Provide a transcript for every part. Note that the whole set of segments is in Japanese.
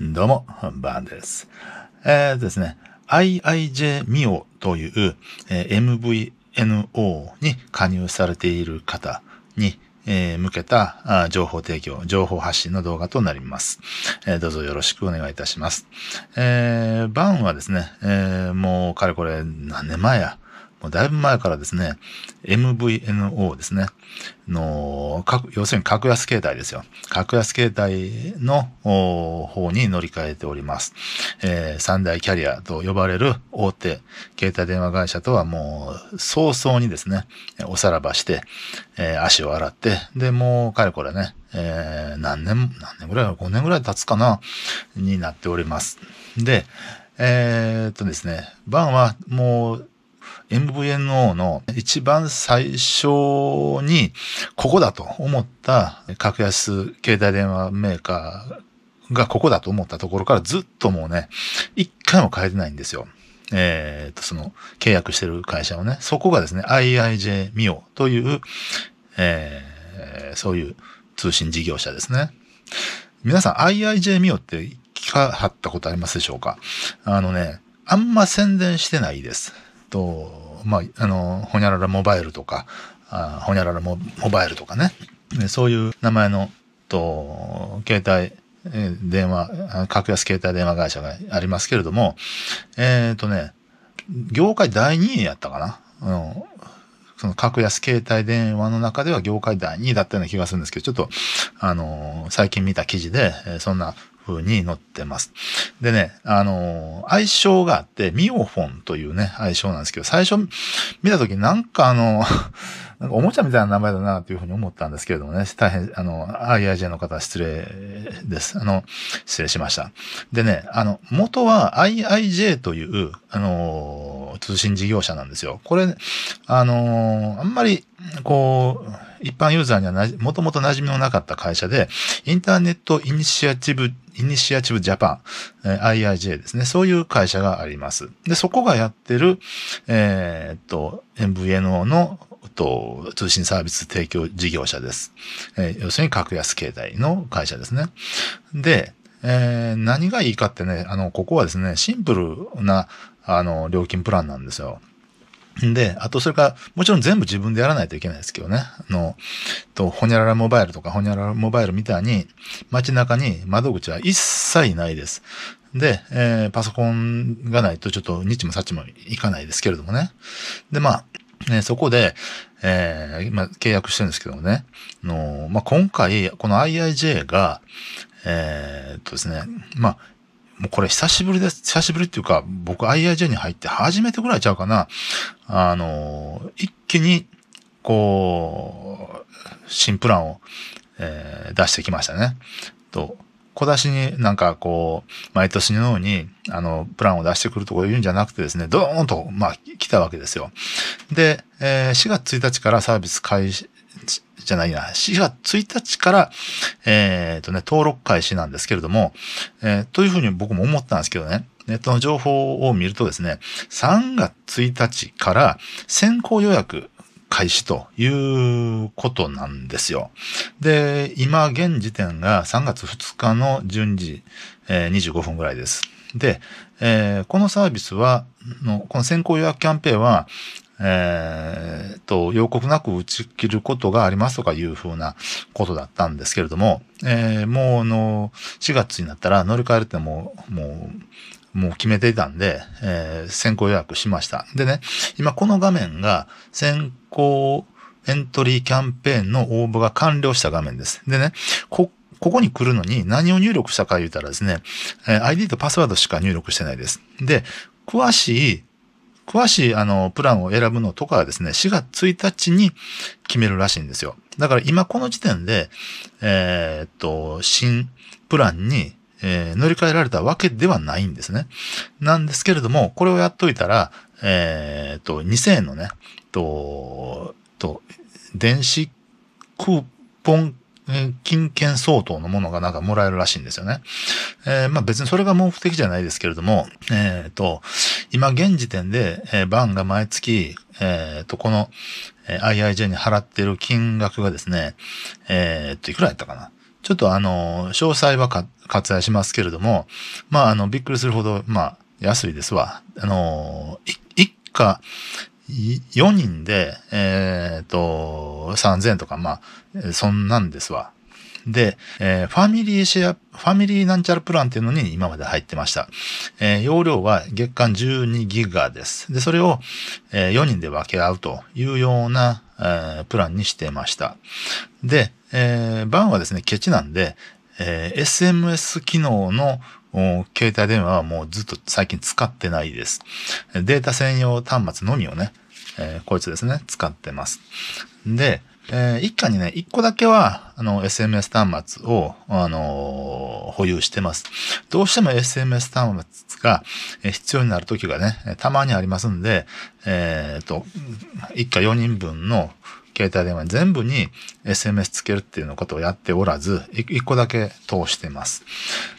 どうも、バーンです。えー、ですね、IIJ ミオという、えー、MVNO に加入されている方に、えー、向けた情報提供、情報発信の動画となります。えー、どうぞよろしくお願いいたします。えー、バンはですね、えー、もうかれこれ何年前や、もうだいぶ前からですね、MVNO ですね、の要するに格安携帯ですよ。格安携帯の方に乗り換えております。えー、三大キャリアと呼ばれる大手携帯電話会社とはもう早々にですね、おさらばして、えー、足を洗って、で、もう、かれこれね、えー、何年、何年ぐらい、5年ぐらい経つかな、になっております。で、えー、っとですね、バンはもう、MVNO の一番最初にここだと思った格安携帯電話メーカーがここだと思ったところからずっともうね、一回も変えてないんですよ。えっ、ー、と、その契約してる会社をね、そこがですね、IIJ ミオという、えー、そういう通信事業者ですね。皆さん IIJ ミオって聞かはったことありますでしょうかあのね、あんま宣伝してないです。と、まあ、あの、ほにゃららモバイルとか、あほにゃららモバイルとかね、そういう名前の、と、携帯、え電話、格安携帯電話会社がありますけれども、えっ、ー、とね、業界第2位やったかな。あのその格安携帯電話の中では業界第2位だったような気がするんですけど、ちょっと、あの最近見た記事で、そんな風に載ってます。でね、あのー、愛称があって、ミオフォンというね、愛称なんですけど、最初見た時なんかあの、なんかおもちゃみたいな名前だなというふうに思ったんですけれどもね、大変、あの、IIJ の方失礼です。あの、失礼しました。でね、あの、元は IIJ という、あのー通信事業者なんですよ。これ、あの、あんまり、こう、一般ユーザーにはなもともと馴染みのなかった会社で、インターネットイニシアチブ、イニシアチブジャパン、え IIJ ですね。そういう会社があります。で、そこがやってる、えー、っと、MVNO のと通信サービス提供事業者です。えー、要するに格安携帯の会社ですね。で、えー、何がいいかってね、あの、ここはですね、シンプルな、あの、料金プランなんですよ。で、あと、それから、もちろん全部自分でやらないといけないですけどね。あの、と、ホニャララモバイルとか、ホニャララモバイルみたいに、街中に窓口は一切ないです。で、えー、パソコンがないとちょっと日もさっちもいかないですけれどもね。で、まあ、ね、そこで、えー、あ、契約してるんですけどもね、のまあ、今回、この IIJ が、えー、っとですね、まあ、もうこれ久しぶりです。久しぶりっていうか、僕 IIJ に入って初めてぐらいちゃうかな。あの、一気に、こう、新プランを、えー、出してきましたね。と、小出しになんかこう、毎年のように、あの、プランを出してくるとか言うんじゃなくてですね、ドーンと、まあ、来たわけですよ。で、えー、4月1日からサービス開始、じゃないな、4月1日から、えっ、とね、登録開始なんですけれども、えー、というふうに僕も思ったんですけどね、ネットの情報を見るとですね、3月1日から先行予約開始ということなんですよ。で、今現時点が3月2日の12時、えー、25分ぐらいです。で、えー、このサービスはの、この先行予約キャンペーンは、えー、と、予告なく打ち切ることがありますとかいうふうなことだったんですけれども、えー、もうあの、4月になったら乗り換えるってもう、もう、もう決めていたんで、えー、先行予約しました。でね、今この画面が先行エントリーキャンペーンの応募が完了した画面です。でね、こここに来るのに何を入力したか言うたらですね、え ID とパスワードしか入力してないです。で、詳しい詳しい、あの、プランを選ぶのとかはですね、4月1日に決めるらしいんですよ。だから今この時点で、えー、っと、新プランに、えー、乗り換えられたわけではないんですね。なんですけれども、これをやっといたら、えー、っと、2000円のね、と、と、電子クーポン金券相当のものがなんかもらえるらしいんですよね。えー、まあ別にそれが目的じゃないですけれども、えっ、ー、と、今現時点で、えー、バンが毎月、えっ、ー、と、この、えー、IIJ に払っている金額がですね、えっ、ー、と、いくらやったかなちょっとあの、詳細は割愛しますけれども、まああの、びっくりするほど、まあ、安いですわ。あの、一家、4人で、えっ、ー、と、3000とか、まあ、そんなんですわ。で、えー、ファミリーシェア、ファミリーなんちゃらプランっていうのに今まで入ってました。えー、容量は月間12ギガです。で、それを、えー、4人で分け合うというような、えー、プランにしてました。で、えー、バンはですね、ケチなんで、えー、SMS 機能の携帯電話はもうずっと最近使ってないです。データ専用端末のみをね、えー、こいつですね、使ってます。で、えー、一家にね、一個だけは、あの、SMS 端末を、あのー、保有してます。どうしても SMS 端末が必要になる時がね、たまにありますんで、えっと、一家4人分の携帯電話全部に SMS つけるっていうのことをやっておらず、一個だけ通してます。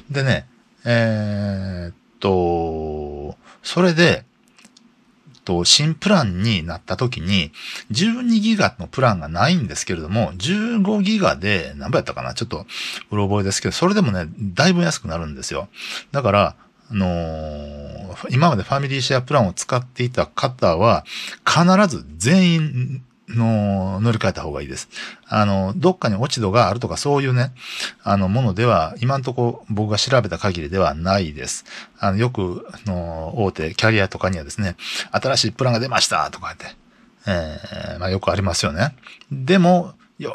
でね、えー、っと、それで、新プランになった時に、12ギガのプランがないんですけれども、15ギガで、何倍やったかなちょっと、うろ覚えですけど、それでもね、だいぶ安くなるんですよ。だから、あのー、今までファミリーシェアプランを使っていた方は、必ず全員の、乗り換えた方がいいです。あの、どっかに落ち度があるとかそういうね、あの、ものでは、今んとこ僕が調べた限りではないです。あの、よく、の、大手、キャリアとかにはですね、新しいプランが出ましたとかって、えー、まあよくありますよね。でも、よ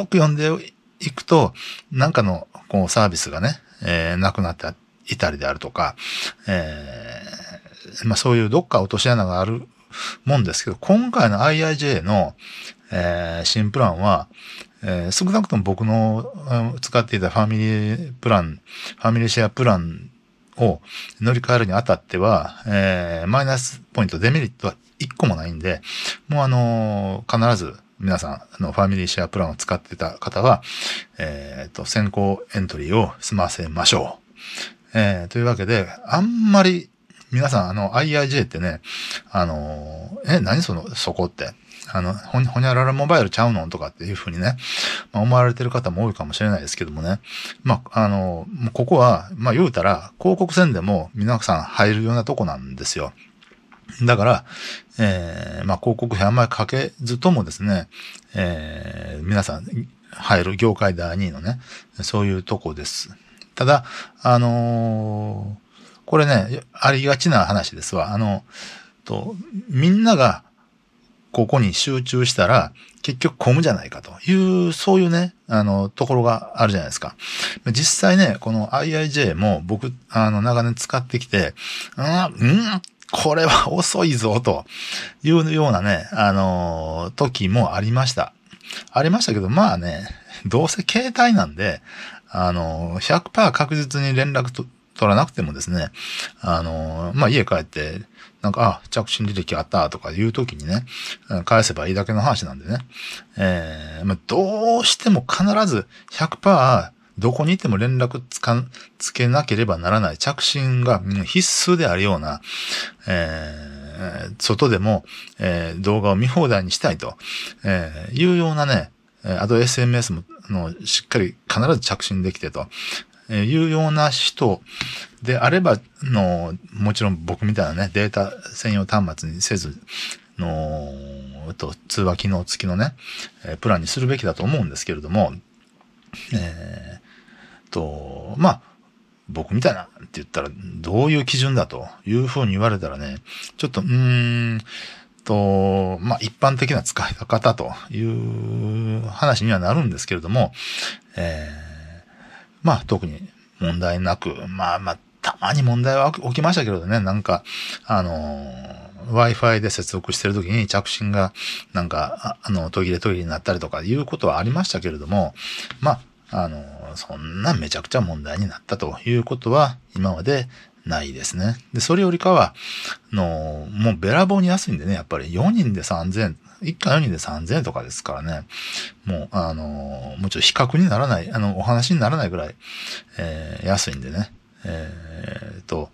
ーく読んでいくと、なんかの、こう、サービスがね、えー、なくなっていたりであるとか、えー、まあそういうどっか落とし穴がある思うんですけど、今回の IIJ の、えー、新プランは、えー、少なくとも僕の、うん、使っていたファミリープラン、ファミリーシェアプランを乗り換えるにあたっては、えー、マイナスポイント、デメリットは1個もないんで、もうあのー、必ず皆さん、の、ファミリーシェアプランを使ってた方は、えー、と、先行エントリーを済ませましょう。えー、というわけで、あんまり皆さん、あの、IIJ ってね、あの、え、何その、そこって。あの、ほにゃららモバイルちゃうのとかっていうふうにね、まあ、思われてる方も多いかもしれないですけどもね。まあ、あの、ここは、まあ、言うたら、広告宣でも皆さん入るようなとこなんですよ。だから、えー、まあ、広告費あんまりかけずともですね、えー、皆さん入る業界第2位のね、そういうとこです。ただ、あのーこれね、ありがちな話ですわ。あの、と、みんながここに集中したら、結局混むじゃないかという、そういうね、あの、ところがあるじゃないですか。実際ね、この IIJ も僕、あの、長年使ってきて、うん、うんこれは遅いぞ、というようなね、あの、時もありました。ありましたけど、まあね、どうせ携帯なんで、あの、100%確実に連絡と取らなくてもですね、あの、まあ、家帰って、なんか、あ、着信履歴あったとかいう時にね、返せばいいだけの話なんでね、えー、まあ、どうしても必ず100%どこにいても連絡つかん、つけなければならない着信が必須であるような、えー、外でも、えー、動画を見放題にしたいと、えー、いうようなね、あと SMS も、の、しっかり必ず着信できてと、えいうような人であれば、の、もちろん僕みたいなね、データ専用端末にせず、の、と、通話機能付きのね、えプランにするべきだと思うんですけれども、えー、と、まあ、僕みたいなって言ったら、どういう基準だというふうに言われたらね、ちょっと、うーん、と、まあ、一般的な使い方という話にはなるんですけれども、えーまあ特に問題なく、まあまあ、たまに問題は起きましたけどね、なんか、あのー Wi-Fi で接続してる時に着信がなんか、あの、途切れ途切れになったりとかいうことはありましたけれども、まあ、あの、そんなめちゃくちゃ問題になったということは今までないですね。で、それよりかは、の、もうべらぼうに安いんでね、やっぱり4人で3000 1回の2で3000円とかですからね、もう、あのもちろん比較にならない、あの、お話にならないぐらい、えー、安いんでね、えー、と、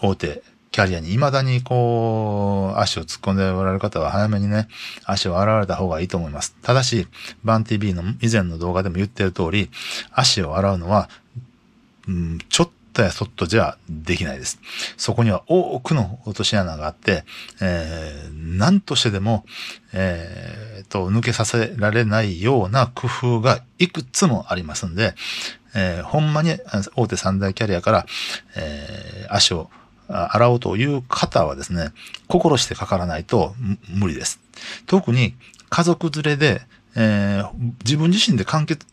大手、キャリアに未だにこう、足を突っ込んでおられる方は早めにね、足を洗われた方がいいと思います。ただし、バン TV の以前の動画でも言ってる通り、足を洗うのは、うん、ちょっったやそっとじゃできないです。そこには多くの落とし穴があって、えー、何としてでも、えー、と、抜けさせられないような工夫がいくつもありますんで、えー、ほんまに大手三大キャリアから、えー、足を洗おうという方はですね、心してかからないと無理です。特に家族連れで、えー、自分自身で完結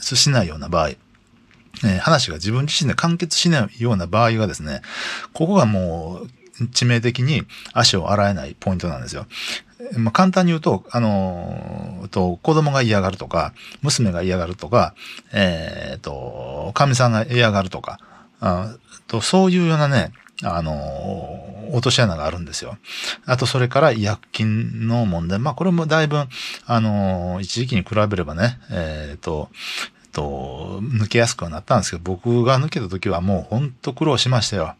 しないような場合、え話が自分自身で完結しないような場合がですね、ここがもう致命的に足を洗えないポイントなんですよ。まあ、簡単に言うと、あのー、と、子供が嫌がるとか、娘が嫌がるとか、えー、と、神さんが嫌がるとか、あとそういうようなね、あの、落とし穴があるんですよ。あと、それから医薬品の問題。まあ、これもだいぶ、あの、一時期に比べればね、えっ、ー、と、と、抜けやすくはなったんですけど、僕が抜けた時はもうほんと苦労しましたよ。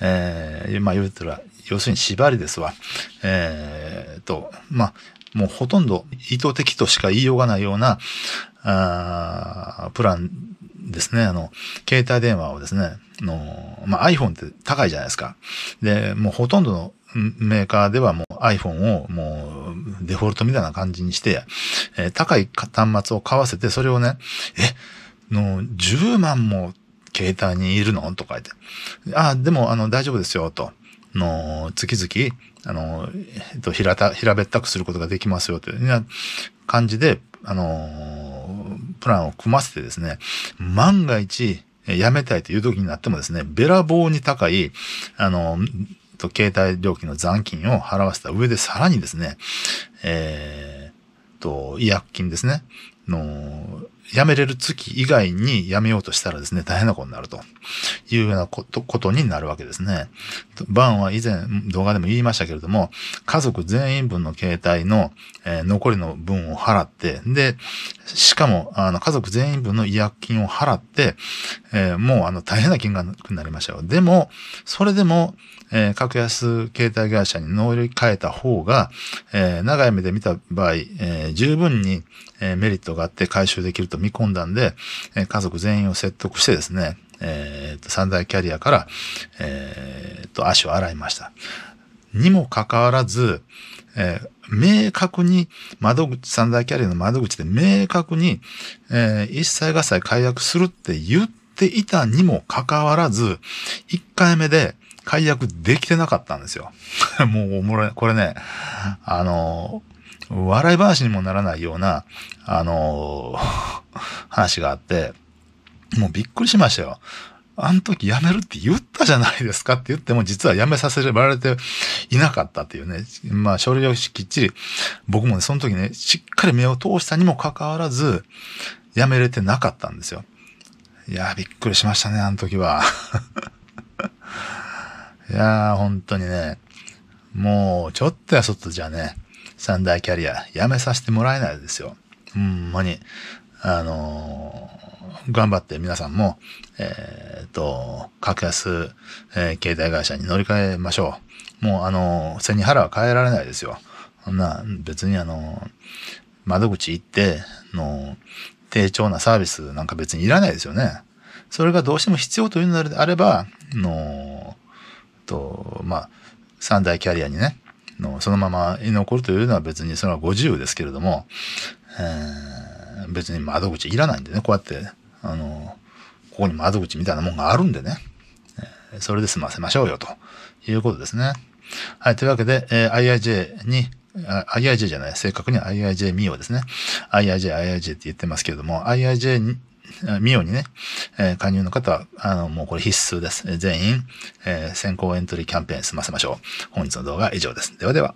えー、まあ、言うたら、要するに縛りですわ。えー、と、まあ、もうほとんど意図的としか言いようがないような、あプランですね。あの、携帯電話をですね、の、まあ、iPhone って高いじゃないですか。で、もうほとんどのメーカーではもう iPhone をもうデフォルトみたいな感じにして、えー、高い端末を買わせて、それをね、え、の、10万も携帯にいるのとか言って。ああ、でも、あの、大丈夫ですよ、と。の、月々、あの、えっと、平た、平べったくすることができますよ、という感じで、あの、プランを組ませてですね、万が一、やめたいという時になってもですね、べらぼうに高い、あの、携帯料金の残金を払わせた上でさらにですね、えー、と、違約金ですね。の、辞めれる月以外に辞めようとしたらですね、大変なことになるというようなことことになるわけですね。バンは以前動画でも言いましたけれども、家族全員分の携帯の、えー、残りの分を払って、で、しかも、あの、家族全員分の違約金を払って、えー、もう、あの、大変な金額になりましたよ。でも、それでも、えー、格安携帯会社に乗り換えた方が、えー、長い目で見た場合、え十分に、えメリットがあって回収できると見込んだんで、え家族全員を説得してですね、えと、三大キャリアから、えっと、足を洗いました。にもかかわらず、えー、明確に窓口、三大キャリアの窓口で明確に、えー、一切合切解約するって言っていたにもかかわらず、一回目で解約できてなかったんですよ。もう、もこれね、あのー、笑い話にもならないような、あのー、話があって、もうびっくりしましたよ。あの時辞めるって言ったじゃないですかって言っても、実は辞めさせられていなかったっていうね。まあ、類をきっちり、僕もね、その時ね、しっかり目を通したにもかかわらず、辞めれてなかったんですよ。いやー、びっくりしましたね、あの時は。いやー、本当にね、もう、ちょっとやそっとじゃね、三大キャリア、辞めさせてもらえないですよ。ほ、んまに。あのー頑張って皆さんも、えー、っと、格安、えー、携帯会社に乗り換えましょう。もう、あの、背に腹は変えられないですよ。な、別にあの、窓口行って、の、低調なサービスなんか別にいらないですよね。それがどうしても必要というのであれば、の、と、まあ、三大キャリアにね、のそのまま居残るというのは別にそれはご自由ですけれども、えー、別に窓口いらないんでね、こうやってあの、ここに窓口みたいなもんがあるんでね、それで済ませましょうよということですね。はい、というわけで、えー、IIJ に、IIJ じゃない、正確に IIJ ミオですね。IIJ、IIJ って言ってますけれども、IIJ に、ミオにね、えー、加入の方は、あの、もうこれ必須です。全員、えー、先行エントリーキャンペーン済ませましょう。本日の動画は以上です。ではでは。